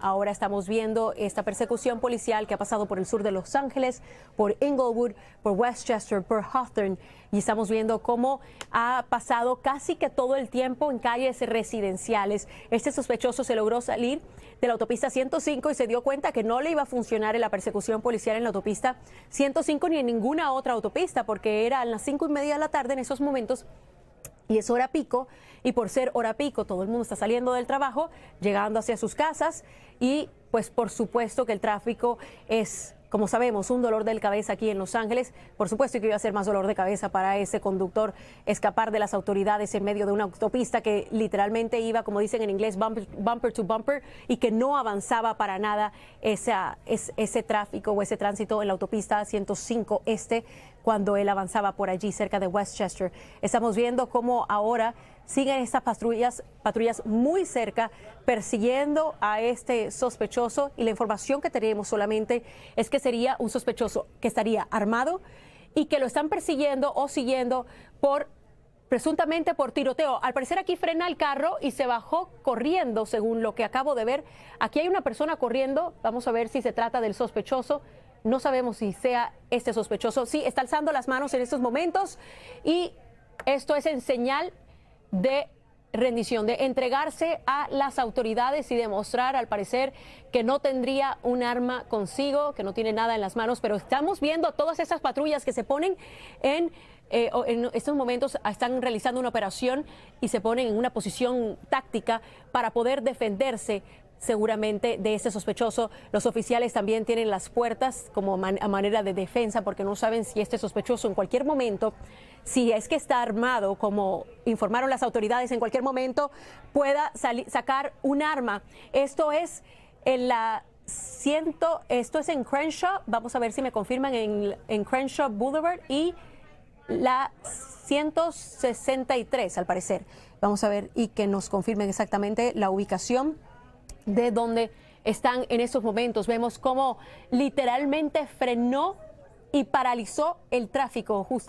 Ahora estamos viendo esta persecución policial que ha pasado por el sur de Los Ángeles, por Inglewood, por Westchester, por Hawthorne. Y estamos viendo cómo ha pasado casi que todo el tiempo en calles residenciales. Este sospechoso se logró salir de la autopista 105 y se dio cuenta que no le iba a funcionar la persecución policial en la autopista 105 ni en ninguna otra autopista, porque era a las cinco y media de la tarde en esos momentos y es hora pico, y por ser hora pico todo el mundo está saliendo del trabajo, llegando hacia sus casas y pues por supuesto que el tráfico es como sabemos, un dolor de cabeza aquí en Los Ángeles. Por supuesto que iba a ser más dolor de cabeza para ese conductor escapar de las autoridades en medio de una autopista que literalmente iba, como dicen en inglés, bumper, to bumper y que no avanzaba para nada esa, ese tráfico o ese tránsito en la autopista 105 Este cuando él avanzaba por allí cerca de Westchester. Estamos viendo cómo ahora siguen estas patrullas, patrullas muy cerca persiguiendo a este sospechoso y la información que tenemos solamente es que sería un sospechoso que estaría armado y que lo están persiguiendo o siguiendo por presuntamente por tiroteo. Al parecer aquí frena el carro y se bajó corriendo, según lo que acabo de ver. Aquí hay una persona corriendo, vamos a ver si se trata del sospechoso. No sabemos si sea este sospechoso. Sí, está alzando las manos en estos momentos y esto es en señal de rendición, de entregarse a las autoridades y demostrar, al parecer, que no tendría un arma consigo, que no tiene nada en las manos, pero estamos viendo todas esas patrullas que se ponen en... Eh, en estos momentos ah, están realizando una operación y se ponen en una posición táctica para poder defenderse seguramente de este sospechoso. Los oficiales también tienen las puertas como a manera de defensa porque no saben si este sospechoso en cualquier momento, si es que está armado, como informaron las autoridades, en cualquier momento pueda sacar un arma. Esto es en la... esto es en Crenshaw, vamos a ver si me confirman, en, en Crenshaw Boulevard y la 163 al parecer. Vamos a ver y que nos confirmen exactamente la ubicación de donde están en esos momentos. Vemos cómo literalmente frenó y paralizó el tráfico justamente.